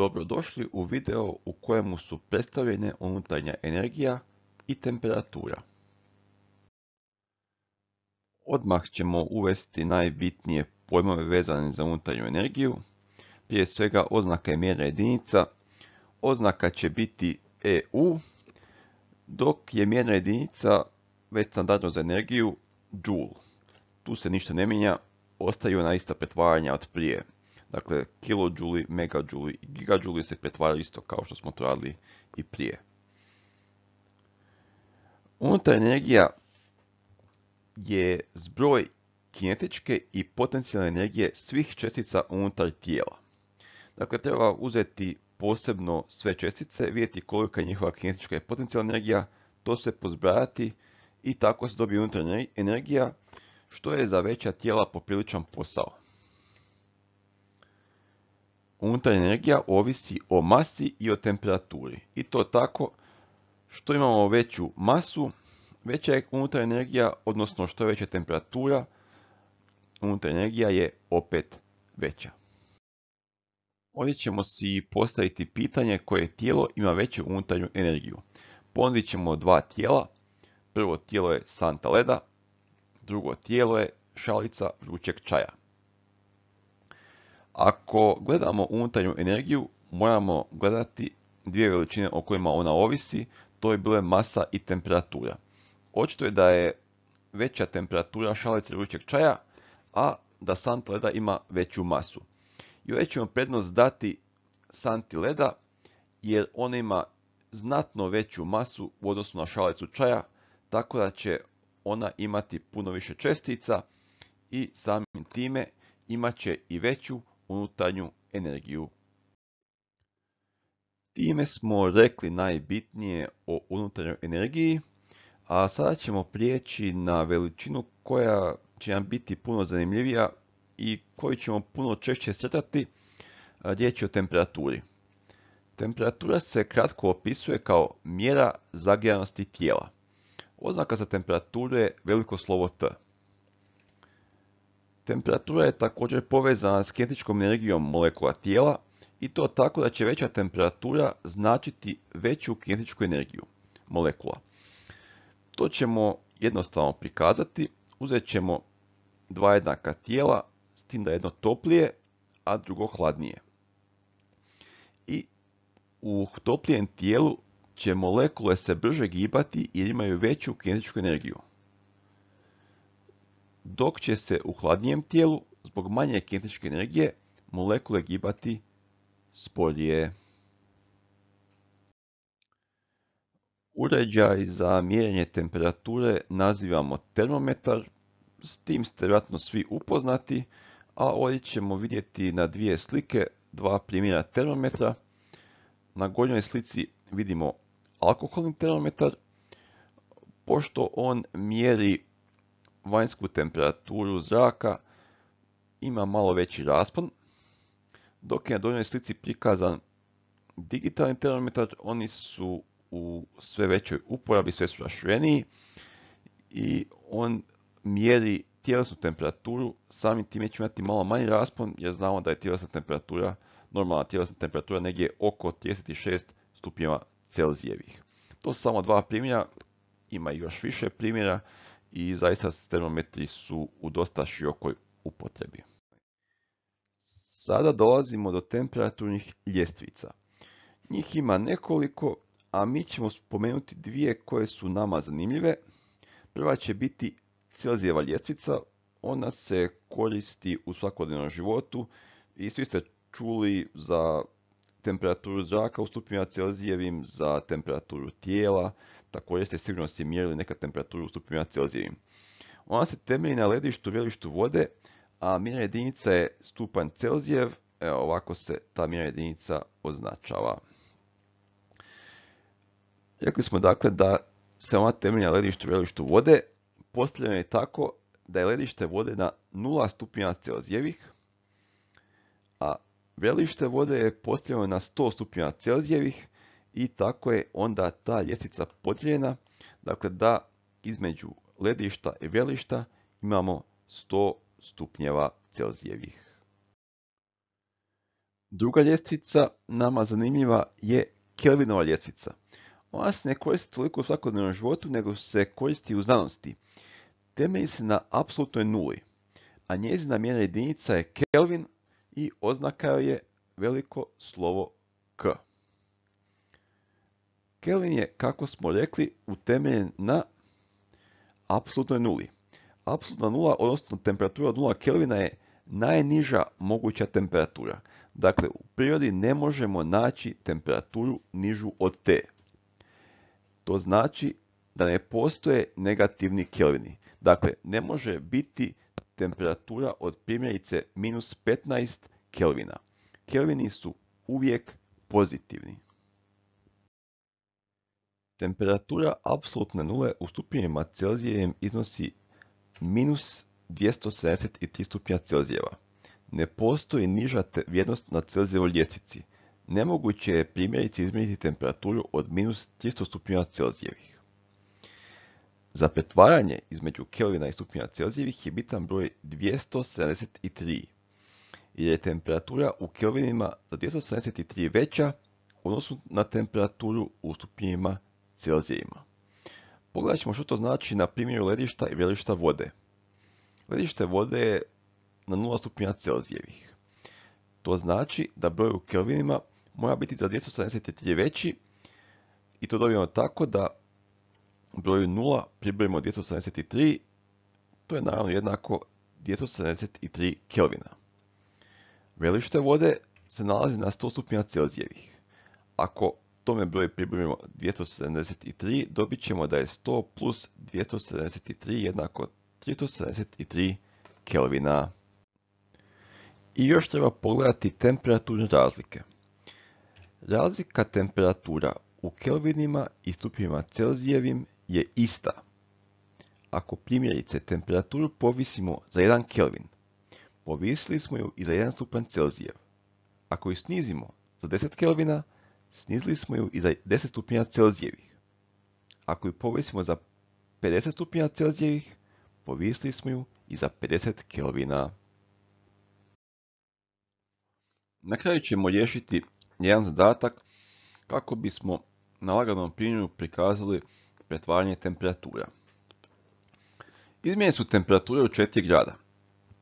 Dobrodošli u video u kojemu su predstavljene unutarnja energija i temperatura. Odmah ćemo uvesti najbitnije pojmove vezane za unutarnju energiju. Prije svega oznaka je mjera jedinica. Oznaka će biti EU, dok je mjerna jedinica već standardno za energiju Joule. Tu se ništa ne mijenja, ostaju na ista pretvaranja od prije. Dakle, kilojuli, megajuli i gigajuli se pretvaraju isto kao što smo to radili i prije. Unutar energija je zbroj kinetičke i potencijalne energije svih čestica unutar tijela. Dakle, treba uzeti posebno sve čestice, vidjeti kolika je njihova kinetička i potencijalna energija, to se pozbrajati i tako se dobije unutar energija, što je za veća tijela popriličan posao. Unutar energija ovisi o masi i o temperaturi. I to tako što imamo veću masu, veća je unutarnja energija, odnosno što je veća temperatura, unutarnja energija je opet veća. Ovdje ćemo si postaviti pitanje koje tijelo ima veću unutarnju energiju. Ponudit ćemo dva tijela. Prvo tijelo je santa leda, drugo tijelo je šalica vrućeg čaja. Ako gledamo unutarnju energiju, moramo gledati dvije veličine o kojima ona ovisi, to je bile masa i temperatura. Očito je da je veća temperatura šalice vrućeg čaja, a da sant leda ima veću masu. I ovdje ćemo prednost dati santi leda jer ona ima znatno veću masu u odnosu na šalicu čaja, tako da će ona imati puno više čestica i samim time imat će i veću unutarnju energiju. Time smo rekli najbitnije o unutarnjoj energiji, a sada ćemo prijeći na veličinu koja će nam biti puno zanimljivija i koju ćemo puno češće sretati, riječ je o temperaturi. Temperatura se kratko opisuje kao mjera zagrijanosti tijela. Oznaka za temperaturu je veliko slovo T. Temperatura je također povezana s kinetičkom energijom molekula tijela i to tako da će veća temperatura značiti veću kinetičku energiju molekula. To ćemo jednostavno prikazati. Uzet ćemo dva jednaka tijela, s tim da jedno toplije, a drugo hladnije. I u toplijem tijelu će molekule se brže gibati jer imaju veću kinetičku energiju dok će se u hladnijem tijelu zbog manje kinetičke energije molekule gibati sporije. Uređaj za mjerenje temperature nazivamo termometar, s tim ste vjerojatno svi upoznati, a ovdje ćemo vidjeti na dvije slike dva primjera termometra. Na gornjoj slici vidimo alkoholni termometar, pošto on mjeri vanjsku temperaturu zraka ima malo veći raspon, dok je na donjoj slici prikazan digitalni termometar, oni su u sve većoj uporabi, sve su rašireniji i on mjeri tjelesnu temperaturu, samim time će imati malo manji raspon jer znamo da je tjelesna temperatura, normalna tjelesna temperatura negdje oko 36 stupnjeva Celzijevih. To su samo dva primjera, ima još više primjera i zaista termometri su u dosta širokoj upotrebi. Sada dolazimo do temperaturnih ljestvica. Njih ima nekoliko, a mi ćemo spomenuti dvije koje su nama zanimljive. Prva će biti Celzijeva ljestvica, ona se koristi u svakodnevnom životu i svi ste čuli za temperaturu zraka u stupnjima Celzijevim, za temperaturu tijela, također ste sigurno si mjerili neka temperaturu u stupnjima Celzijevim. Ona se temelji na ledištu, velištu vode, a mjera jedinica je stupan Celzijev, evo ovako se ta mjera jedinica označava. Rekli smo dakle da se ona temelji na ledištu, velištu vode, postavljeno je tako da je ledište vode na 0 stupnjeva Celzijevih, a Velište vode je postavljeno na 100 stupnjeva Celzijevih i tako je onda ta ljestvica podijeljena, dakle da između ledišta i velišta imamo 100 stupnjeva Celzijevih. Druga ljestvica nama zanimljiva je Kelvinova ljestvica. Ona se ne koristi toliko u svakodnevnom životu, nego se koristi u znanosti. Temelji se na apsolutnoj nuli, a njezina mjera jedinica je Kelvin, i oznaka je veliko slovo K. Kelvin je, kako smo rekli, utemeljen na apsolutnoj nuli. Apsolutna nula, odnosno temperatura od nula Kelvina je najniža moguća temperatura. Dakle, u prirodi ne možemo naći temperaturu nižu od T. To znači da ne postoje negativni Kelvini. Dakle, ne može biti temperatura od primjerice minus 15 Kelvina. Kelvini su uvijek pozitivni. Temperatura apsolutne nule u stupnjima celzijevim iznosi minus 273 stupnja Celzijeva. Ne postoji niža vrijednost na Celzijevoj ljestvici. Nemoguće je primjerice izmjeriti temperaturu od minus 300 stupnjeva Celzijevih. Za pretvaranje između Kelvina i stupnjeva Celzijevih je bitan broj 273, jer je temperatura u Kelvinima za 273 veća u odnosu na temperaturu u stupnjima Celzijevima. Pogledat ćemo što to znači na primjeru ledišta i velišta vode. Ledište vode je na 0 stupnja Celzijevih. To znači da broj u Kelvinima mora biti za 273 veći i to dobijemo tako da broju 0 pribrojimo 273, to je naravno jednako 273 Kelvina. Velište vode se nalazi na 100 stupnja Celzijevih. Ako tome broj pribrojimo 273, dobit ćemo da je 100 plus 273 jednako 373 Kelvina. I još treba pogledati temperaturne razlike. Razlika temperatura u Kelvinima i stupnjima Celzijevim je ista. Ako primjerice temperaturu povisimo za 1 Kelvin, povisili smo ju i za 1 stupanj Celzijev. Ako ju snizimo za 10 Kelvina, snizili smo ju i za 10 stupnja Celzijevih. Ako ju povisimo za 50 stupnja Celzijevih, povisili smo ju i za 50 Kelvina. Na kraju ćemo riješiti jedan zadatak kako bismo na laganom primjeru prikazali pretvaranje temperatura. Izmjene su temperature u četiri grada.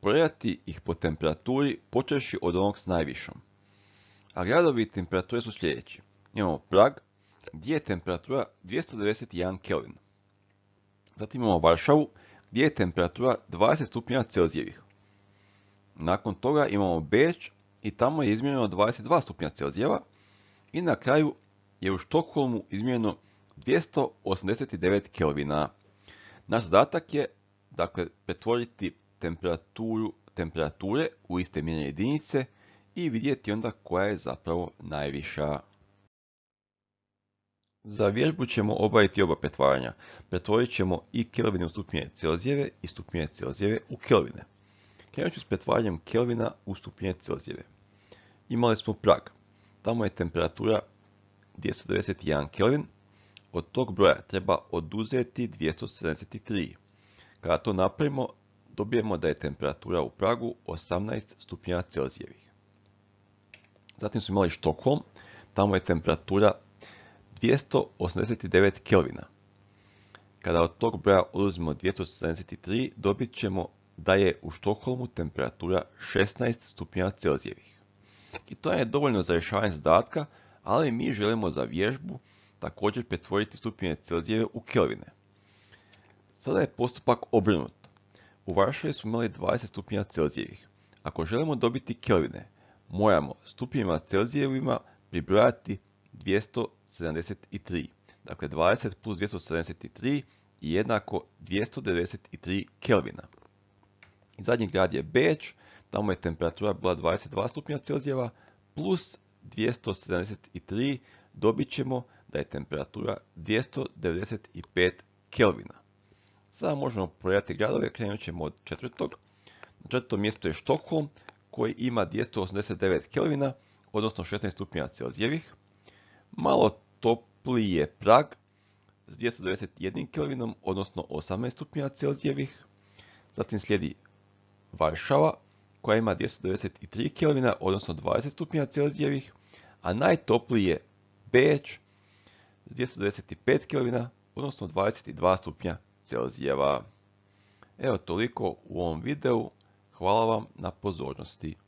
Projati ih po temperaturi počeši od onog s najvišom. A gradovi temperature su sljedeći. Imamo Prag, gdje je temperatura 291 Kelvin. Zatim imamo Varšavu, gdje je temperatura 20 stupnjeva Celzijevih. Nakon toga imamo Beč i tamo je izmjereno 22 stupnja Celzijeva. I na kraju je u Štokholmu izmjereno 289 Kelvina. Naš zadatak je dakle, pretvoriti temperaturu, temperature u iste mjerne jedinice i vidjeti onda koja je zapravo najviša. Za vježbu ćemo obaviti oba pretvaranja. Pretvorit ćemo i Kelvine u stupnje Celzijeve i stupnje Celzijeve u Kelvine. Krenut ću s pretvaranjem Kelvina u stupnje Celzijeve. Imali smo prag. Tamo je temperatura 291 Kelvin, od tog broja treba oduzeti 273. Kada to napravimo, dobijemo da je temperatura u Pragu 18 stupnjeva Celzijevih. Zatim smo imali Štokholm, tamo je temperatura 289 Kelvina. Kada od tog broja oduzimo 273, dobit ćemo da je u Štokholmu temperatura 16 stupnja Celzijevih. I to je dovoljno za rješavanje zadatka, ali mi želimo za vježbu također pretvoriti stupnjeve Celzijeve u Kelvine. Sada je postupak obrnut. U Varšavi smo imali 20 stupnjeva Celzijevih. Ako želimo dobiti Kelvine, moramo stupnjevima Celzijevima pribrojati 273. Dakle, 20 plus 273 je jednako 293 Kelvina. zadnji grad je Beč, tamo je temperatura bila 22 stupnja Celzijeva, plus 273 dobit ćemo da je temperatura 295 Kelvina. Sada možemo projati gradove, krenut ćemo od četvrtog. Na četvrtom mjestu je Štokholm koji ima 289 Kelvina, odnosno 16 stupnja Celzijevih. Malo topliji je Prag s 291 Kelvinom, odnosno 18 stupnja Celzijevih. Zatim slijedi Varšava koja ima 293 Kelvina, odnosno 20 stupnja Celzijevih, a najtopliji je Beč s 295 Kelvina, odnosno 22 stupnja Celzijeva. Evo toliko u ovom videu. Hvala vam na pozornosti.